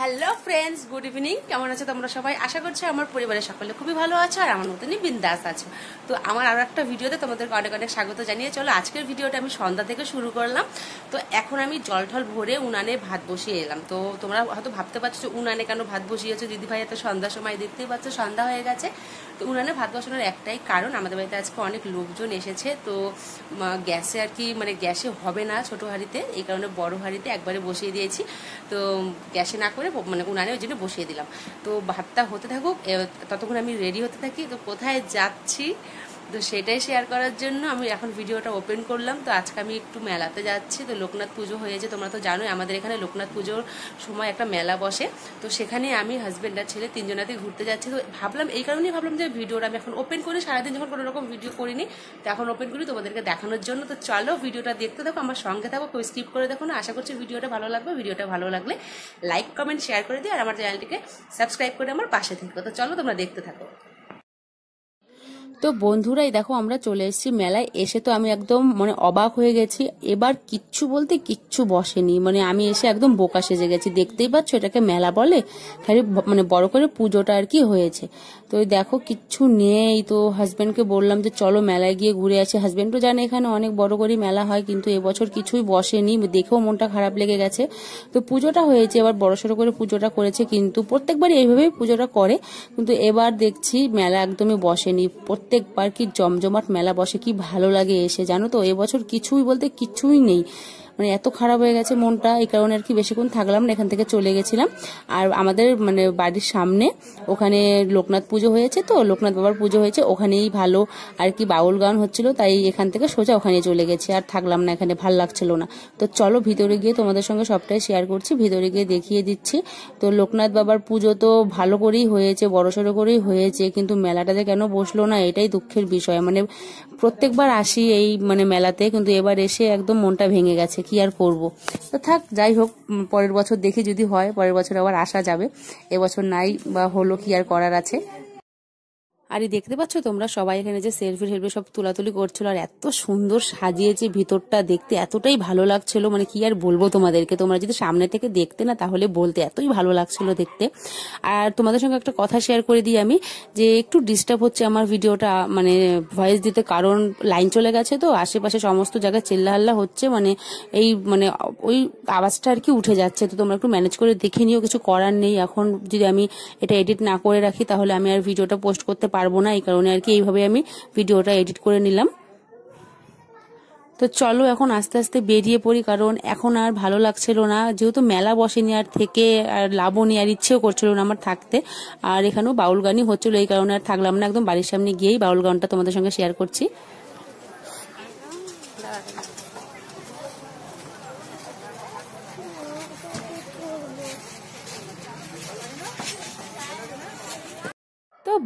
Hello friends good evening কেমন আছে তোমরা সবাই আশা করছি আমার পরিবারের সকলে খুবই ভালো আছো আর আমার মতনই বিন্দাস আছো তো আমার আরও একটা ভিডিওতে তোমাদেরকে অনেক অনেক স্বাগত জানিয়ে চলো আজকের ভিডিওটা আমি সন্ধ্যা থেকে শুরু করলাম তো এখন আমি জল ঢল ভরে উনানে ভাত বসিয়ে এলাম তো তোমরা হয়তো ভাবতে পারছো যে উনানে কেন ভাত বসিয়েছো দিদিভাই এত সন্ধ্যার সময় দেখতেই পাচ্ছ সন্ধ্যা হয়ে গেছে তো উনানে ভাত বসানোর একটাই কারণ আমাদের বাড়িতে আজকে অনেক লোকজন এসেছে তো গ্যাসে আর কি মানে গ্যাসে হবে না ছোটো হাঁড়িতে এই কারণে বড় হাঁড়িতে একবারে বসিয়ে দিয়েছি তো গ্যাসে না করে করে মানে উনানে ওই জন্য বসিয়ে দিলাম তো ভাতটা হতে থাকুক ততক্ষণ আমি রেডি হতে থাকি তো কোথায় যাচ্ছি তো সেটাই শেয়ার করার জন্য আমি এখন ভিডিওটা ওপেন করলাম তো আজকে আমি একটু মেলাতে যাচ্ছি তো লোকনাথ পুজো হয়েছে তোমরা তো জানোই আমাদের এখানে লোকনাথ পুজোর সময় একটা মেলা বসে তো সেখানে আমি হাজব্যান্ড আর ছেলে তিনজনাতে ঘুরতে যাচ্ছি তো ভাবলাম এই কারণেই ভাবলাম যে ভিডিওটা আমি এখন ওপেন করি সারাদিন যখন কোনো রকম ভিডিও করিনি তো এখন ওপেন করি তোমাদেরকে দেখানোর জন্য তো চলো ভিডিওটা দেখতে দেখো আমার সঙ্গে থাকো কেউ স্কিপ করে দেখো না আশা করছি ভিডিওটা ভালো লাগবে ভিডিওটা ভালো লাগলে লাইক কমেন্ট শেয়ার করে দিই আর আমার চ্যানেলটিকে সাবস্ক্রাইব করে আমার পাশে থাকবে তো চলো তোমরা দেখতে থাকো তো বন্ধুরাই দেখো আমরা চলে এসেছি মেলায় এসে তো আমি একদম মানে অবাক হয়ে গেছি এবার কিচ্ছু বলতে কিচ্ছু বসেনি মানে আমি এসে একদম বোকা সেজে গেছি দেখতেই পাচ্ছ এটাকে মেলা বলে খালি মানে বড় করে পুজোটা আর কি হয়েছে তো দেখো কিচ্ছু নেই তো হাজব্যান্ডকে বললাম যে চলো মেলায় গিয়ে ঘুরে আসি হাজব্যান্ডও জানে এখানে অনেক বড় করে মেলা হয় কিন্তু এবছর কিছুই বসেনি দেখেও মনটা খারাপ লেগে গেছে তো পুজোটা হয়েছে এবার বড় সড়ো করে পুজোটা করেছে কিন্তু প্রত্যেকবার এইভাবেই পুজোটা করে কিন্তু এবার দেখছি মেলা একদমই বসেনি প্রত্যেকবার কি জমজমাট মেলা বসে কি ভালো লাগে এসে জানো তো এবছর কিছুই বলতে কিছুই নেই মানে এত খারাপ হয়ে গেছে মনটা এই কারণে আর কি বেশিক্ষণ থাকলাম না এখান থেকে চলে গেছিলাম আর আমাদের মানে বাড়ির সামনে ওখানে লোকনাথ পুজো হয়েছে তো লোকনাথ বাবার পুজো হয়েছে ওখানেই ভালো আর কি বাউল গান হচ্ছিল তাই এখান থেকে সোজা ওখানে চলে গেছি আর থাকলাম না এখানে ভাল লাগছিল না তো চলো ভিতরে গিয়ে তোমাদের সঙ্গে সবটাই শেয়ার করছি ভিতরে গিয়ে দেখিয়ে দিচ্ছি তো লোকনাথ বাবার পুজো তো ভালো করেই হয়েছে বড়সড়ো করেই হয়েছে কিন্তু মেলাটাতে কেন বসলো না এটাই দুঃখের বিষয় মানে প্রত্যেকবার আসি এই মানে মেলাতে কিন্তু এবার এসে একদম মনটা ভেঙে গেছে কি আর করব। তো থাক যাই হোক পরের বছর দেখি যদি হয় পরের বছর আবার আসা যাবে এবছর নাই বা হলো কি আর করার আছে আর এই দেখতে পাচ্ছ তোমরা সবাই এখানে যে সেলফি টেলফি সব তুলাতুলি করছিল আর এত সুন্দর সাজিয়েছে ভিতরটা দেখতে এতটাই ভালো লাগছিল মানে কি আর বলবো তোমাদেরকে তোমরা যদি সামনে থেকে দেখতে না তাহলে বলতে এতই ভালো লাগছিল দেখতে আর তোমাদের সঙ্গে একটা কথা শেয়ার করে দিই আমি যে একটু ডিস্টার্ব হচ্ছে আমার ভিডিওটা মানে ভয়েস দিতে কারণ লাইন চলে গেছে তো আশেপাশে সমস্ত জায়গায় চেল্লাহাল্লা হচ্ছে মানে এই মানে ওই আওয়াজটা আর কি উঠে যাচ্ছে তো তোমরা একটু ম্যানেজ করে দেখে নিও কিছু করার নেই এখন যদি আমি এটা এডিট না করে রাখি তাহলে আমি আর ভিডিওটা পোস্ট করতে পারবো না এই কারণে আর কি এইভাবে আমি ভিডিওটা এডিট করে নিলাম তো চলো এখন আস্তে আস্তে বেরিয়ে পড়ি কারণ এখন আর ভালো লাগছিল না যেহেতু মেলা বসেনি আর থেকে আর লাভও নেই আর ইচ্ছেও করছিল না আমার থাকতে আর এখানেও বাউল গানই হচ্ছিলো এই কারণে আর থাকলাম না একদম বাড়ির সামনে গিয়েই বাউল গানটা তোমাদের সঙ্গে শেয়ার করছি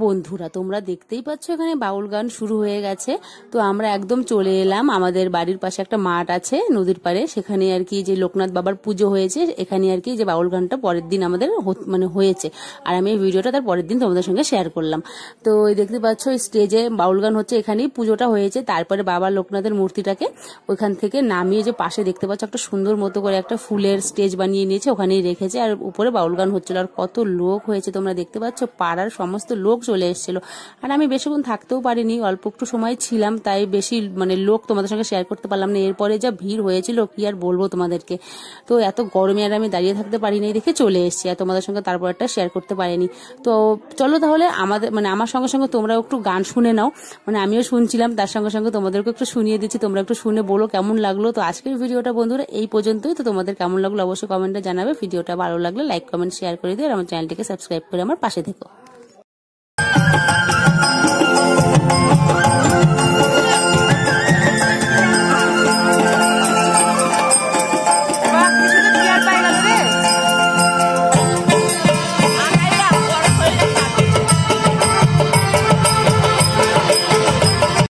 বন্ধুরা তোমরা দেখতেই পাচ্ছ এখানে বাউল গান শুরু হয়ে গেছে তো আমরা একদম চলে এলাম আমাদের বাড়ির পাশে একটা মাঠ আছে নদীর পাড়ে সেখানে আর কি যে লোকনাথ বাবার পুজো হয়েছে এখানে আর কি যে বাউল গানটা পরের দিন আমাদের মানে হয়েছে আর আমি এই ভিডিওটা তার পরের দিন তোমাদের সঙ্গে শেয়ার করলাম তো দেখতে পাচ্ছ স্টেজে বাউল গান হচ্ছে এখানেই পুজোটা হয়েছে তারপরে বাবা লোকনাথের মূর্তিটাকে ওইখান থেকে নামিয়ে যে পাশে দেখতে পাচ্ছ একটা সুন্দর মতো করে একটা ফুলের স্টেজ বানিয়ে নিয়েছে ওখানেই রেখেছে আর উপরে বাউল গান হচ্ছিল আর কত লোক হয়েছে তোমরা দেখতে পাচ্ছ পাড়ার সমস্ত লোক লোক চলে এসেছিল আর আমি বেশিক্ষণ থাকতেও পারিনি অল্প একটু সময় ছিলাম তাই বেশি মানে লোক তোমাদের সঙ্গে শেয়ার করতে পারলাম না এরপরে যা ভিড় হয়েছিল কি আর বলবো তোমাদেরকে তো এত গরমে আর আমি দাঁড়িয়ে থাকতে পারিনি দেখে চলে এসেছি আর তোমাদের সঙ্গে তারপর একটা শেয়ার করতে পারিনি তো চলো তাহলে আমাদের মানে আমার সঙ্গে সঙ্গে তোমরাও একটু গান শুনে নাও মানে আমিও শুনছিলাম তার সঙ্গে সঙ্গে তোমাদেরকে একটু শুনিয়ে দিচ্ছি তোমরা একটু শুনে বলো কেমন লাগলো তো আজকের ভিডিওটা বন্ধুরা এই পর্যন্তই তো তোমাদের কেমন লাগলো অবশ্যই কমেন্টে জানাবে ভিডিওটা ভালো লাগলে লাইক কমেন্ট শেয়ার করে দিও আর আমার চ্যানেলটিকে সাবস্ক্রাইব করে আমার পাশে থেকো